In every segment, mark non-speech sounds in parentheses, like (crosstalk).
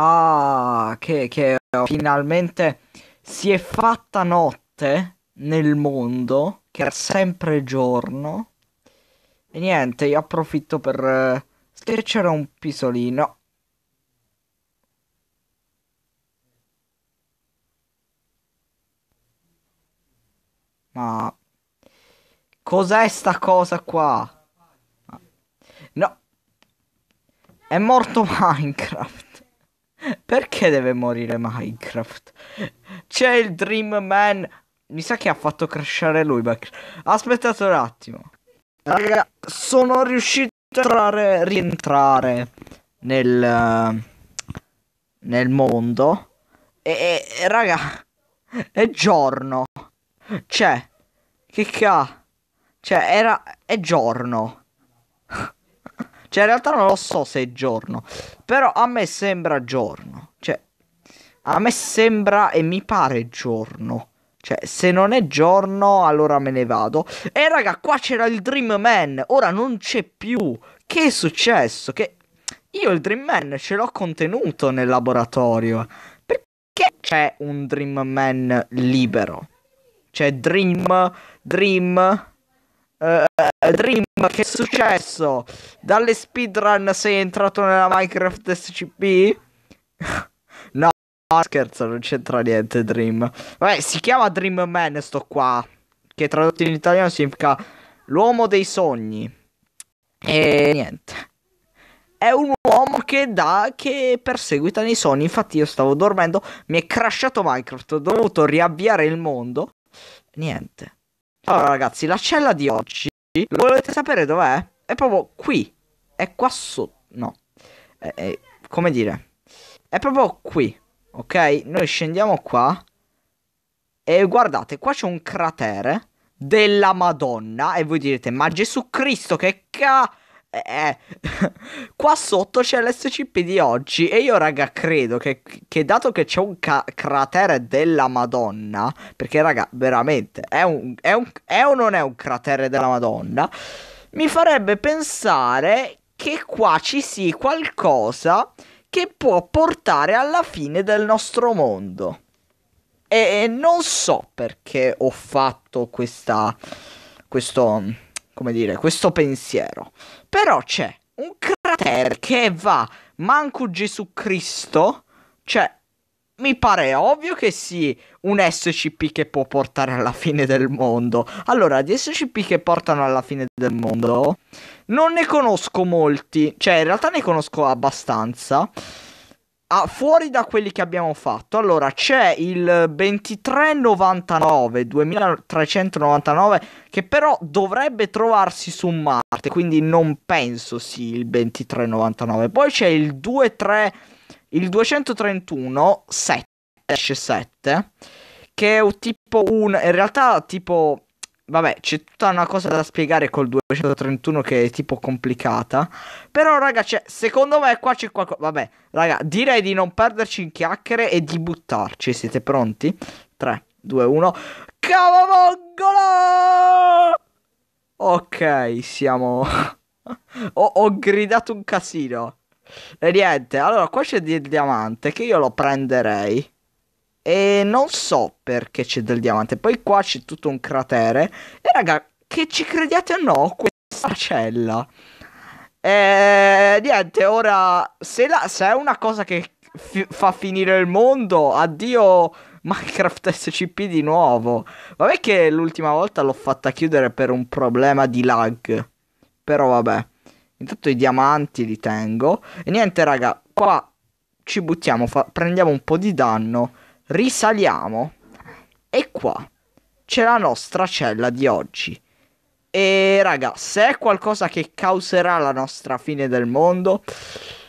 Ah, che, che oh, finalmente si è fatta notte nel mondo, che è sempre giorno. E niente, io approfitto per eh, schiacciare un pisolino. Ma cos'è sta cosa qua? No. È morto Minecraft. Perché deve morire Minecraft? C'è il Dream Man. Mi sa che ha fatto crashare lui. Aspettate un attimo. Raga, sono riuscito a entrare, rientrare nel, nel mondo. E, e raga, è giorno. Cioè, che c'ha? Cioè, era... è giorno. cioè, in realtà non lo so se è giorno. Però a me sembra giorno. A me sembra e mi pare giorno. Cioè, se non è giorno, allora me ne vado. E raga, qua c'era il Dream Man. Ora non c'è più. Che è successo? Che io il Dream Man ce l'ho contenuto nel laboratorio. Perché c'è un Dream Man libero? Cioè, Dream, Dream. Uh, Dream, che è successo? Dalle speedrun sei entrato nella Minecraft SCP? No, ah, scherzo, non c'entra niente Dream. Vabbè, si chiama Dream Man sto qua. Che tradotto in italiano significa l'uomo dei sogni. E niente. È un uomo che dà, che perseguita nei sogni. Infatti io stavo dormendo, mi è crashato Minecraft, ho dovuto riavviare il mondo. Niente. Allora ragazzi, la cella di oggi, volete sapere dov'è? È proprio qui. È qua sotto. No. È, è, come dire? È proprio qui ok? Noi scendiamo qua e guardate, qua c'è un cratere della Madonna e voi direte "Ma Gesù Cristo che ca eh, eh. (laughs) qua sotto c'è l'SCP di oggi e io raga credo che, che dato che c'è un ca- cratere della Madonna, perché raga veramente è, un, è, un, è o non è un cratere della Madonna, mi farebbe pensare che qua ci sia qualcosa che può portare alla fine del nostro mondo. E non so perché ho fatto questa, questo, come dire, questo pensiero, però c'è un cratere che va manco Gesù Cristo, cioè mi pare ovvio che sì, un SCP che può portare alla fine del mondo. Allora, di SCP che portano alla fine del mondo, non ne conosco molti, cioè in realtà ne conosco abbastanza. Ah, fuori da quelli che abbiamo fatto, allora c'è il 2399 2399 che però dovrebbe trovarsi su Marte, quindi non penso sì il 2399. Poi c'è il 23 il 231 7, 7 che è tipo un in realtà tipo vabbè, c'è tutta una cosa da spiegare col 231 che è tipo complicata. Però, raga, c'è, cioè, secondo me qua c'è qualcosa. Vabbè, raga, direi di non perderci in chiacchiere e di buttarci. Siete pronti? 3, 2, 1. Cavamongolo! Ok, siamo. (laughs) ho, ho gridato un casino. E niente, allora qua c'è del diamante che io lo prenderei. E non so perché c'è del diamante. Poi qua c'è tutto un cratere. E raga, che ci crediate o no, questa cella. E niente, ora se, la, se è una cosa che fi- fa finire il mondo, addio Minecraft SCP di nuovo. Vabbè che l'ultima volta l'ho fatta chiudere per un problema di lag. Però vabbè. Intanto i diamanti li tengo. E niente, raga, qua ci buttiamo, fa- prendiamo un po' di danno, risaliamo. E qua c'è la nostra cella di oggi. E raga, se è qualcosa che causerà la nostra fine del mondo,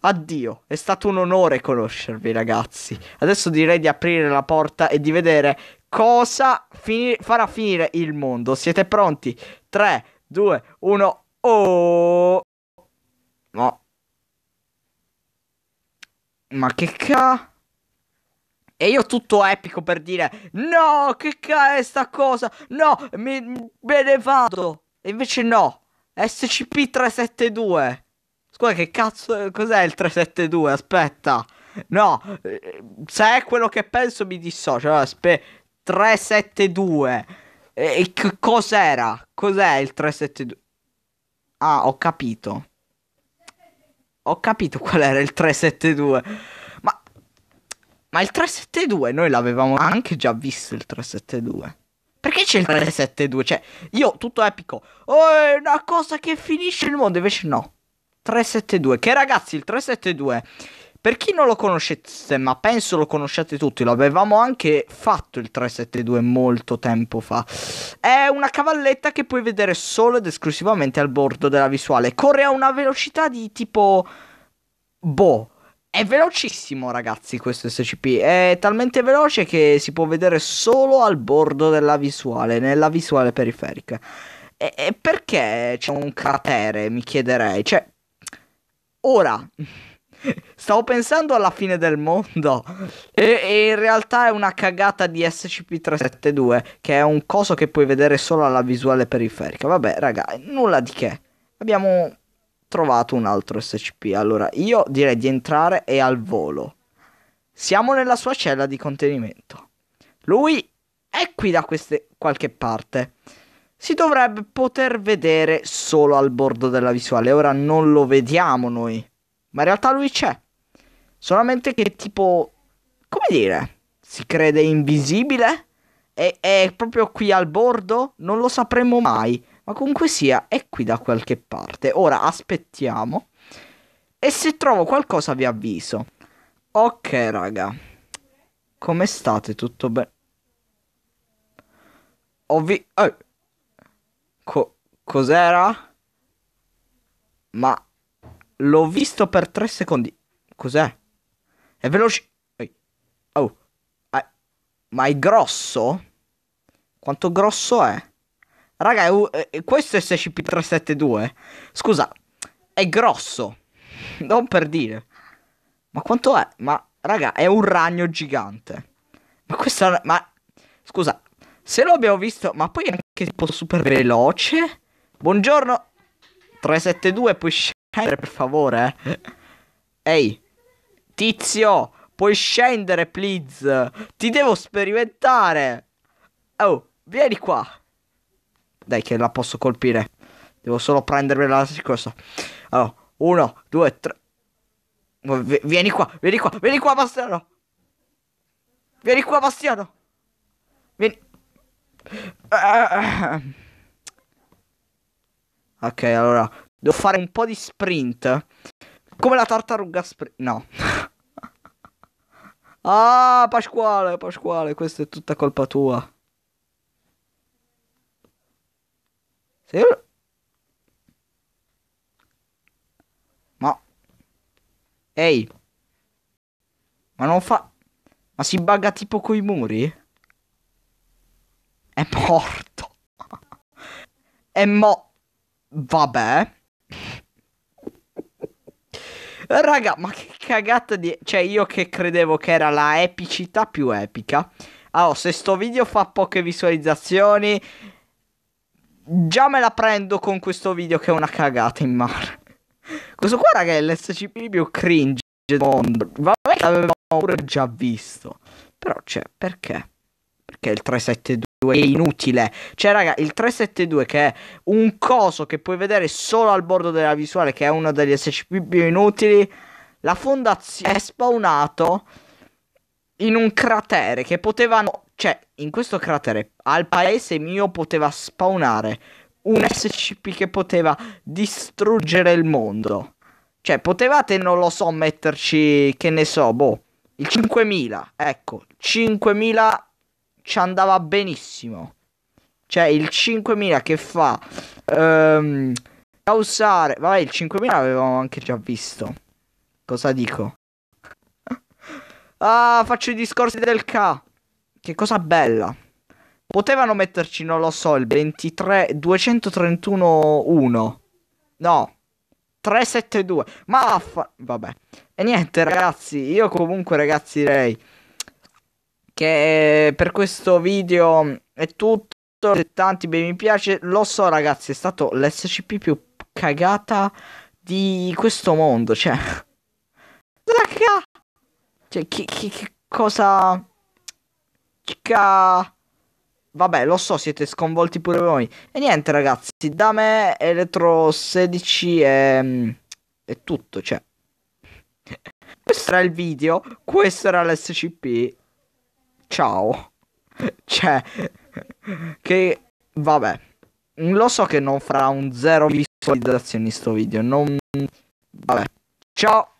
addio. È stato un onore conoscervi, ragazzi. Adesso direi di aprire la porta e di vedere cosa fini- farà finire il mondo. Siete pronti? 3, 2, 1. Oh! No. Ma che ca... E io tutto epico per dire No, che ca è sta cosa? No, mi, me ne vado. E invece no. SCP-372. Scusa, che cazzo... Cos'è il 372? Aspetta. No, eh, se è quello che penso mi dissocio. Allora, 372. E, e cos'era? Cos'è il 372? Ah, ho capito ho capito qual era il 372. Ma, ma il 372 noi l'avevamo anche già visto il 372. Perché c'è il 372? Cioè, io tutto epico. Oh, è una cosa che finisce il mondo, invece no. 372. Che ragazzi, il 372 per chi non lo conoscesse, ma penso lo conosciate tutti, l'avevamo anche fatto il 372 molto tempo fa. È una cavalletta che puoi vedere solo ed esclusivamente al bordo della visuale. Corre a una velocità di tipo. Boh. È velocissimo, ragazzi, questo SCP. È talmente veloce che si può vedere solo al bordo della visuale, nella visuale periferica. E, e perché c'è un cratere, mi chiederei? Cioè. Ora. Stavo pensando alla fine del mondo. E, e, in realtà è una cagata di SCP-372, che è un coso che puoi vedere solo alla visuale periferica. Vabbè, raga, nulla di che. Abbiamo trovato un altro SCP. Allora, io direi di entrare e al volo. Siamo nella sua cella di contenimento. Lui è qui da queste, qualche parte. Si dovrebbe poter vedere solo al bordo della visuale. Ora non lo vediamo noi ma in realtà lui c'è. Solamente che tipo, come dire, si crede invisibile? È, è proprio qui al bordo? Non lo sapremo mai, ma comunque sia, è qui da qualche parte. Ora aspettiamo e se trovo qualcosa vi avviso. Ok raga, come state? Tutto bene? Ovvi... Eh. Co- cos'era? Ma L'ho visto per tre secondi. Cos'è? È veloce. Oh. Ah, ma è grosso? Quanto grosso è? Raga, è u... questo è SCP-372. Scusa, è grosso. (laughs) Non per dire. Ma quanto è? Ma, raga, è un ragno gigante. Ma questa... Ma... Scusa, se lo abbiamo visto... Ma poi è anche tipo super veloce? Buongiorno. 372, poi scendere per favore? Ehi, tizio, puoi scendere, please? Ti devo sperimentare. Oh, vieni qua. Dai, che la posso colpire. Devo solo prendermi la cosa. Allora, oh, uno, due, tre. Oh, vieni qua, vieni qua, vieni qua, Bastiano. Vieni qua, Bastiano. Vieni. Ah, ah, ah. Ok, allora Devo fare un po' di sprint. Come la tartaruga sprint. No. (laughs) ah, Pasquale, Pasquale, questa è tutta colpa tua. Se Ma... Ehi. Ma non fa... Ma si bugga tipo coi muri? È morto. (laughs) È mo... Vabbè. Raga, ma che cagata di... Cioè, io che credevo che era la epicità più epica. Allora, ah, oh, se sto video fa poche visualizzazioni... Già me la prendo con questo video che è una cagata in mare. Questo qua, raga, è l'SCP più cringe del mondo. Vabbè, l'avevamo pure già visto. Però, cioè, perché? Perché il 372 è inutile. Cioè, raga, il 372 che è un coso che puoi vedere solo al bordo della visuale, che è uno degli SCP più inutili. La fondazione è spawnato in un cratere che potevano. Cioè, in questo cratere al paese mio poteva spawnare un SCP che poteva distruggere il mondo. Cioè, potevate, non lo so, metterci, che ne so, boh, il 5000, ecco, 5000 ci andava benissimo. Cioè il 5000 che fa um, causare... Vabbè il 5000 l'avevamo anche già visto. Cosa dico? (laughs) ah, faccio i discorsi del K. Che cosa bella. Potevano metterci, non lo so, il 23... 231 No. 372. Ma vaffa... Vabbè. E niente ragazzi, io comunque ragazzi direi che eh, per questo video è tutto. Tanti bei mi piace. Lo so, ragazzi, è stato l'SCP più cagata di questo mondo. Cioè, (laughs) cioè che, che, che cosa. Cica. Vabbè, lo so, siete sconvolti pure voi. E niente, ragazzi, da me Elettro 16 è, è tutto, cioè. (laughs) questo era il video, questo era l'SCP ciao. Cioè, che vabbè. Lo so che non farà un zero visualizzazione in sto video, non... Vabbè. Ciao.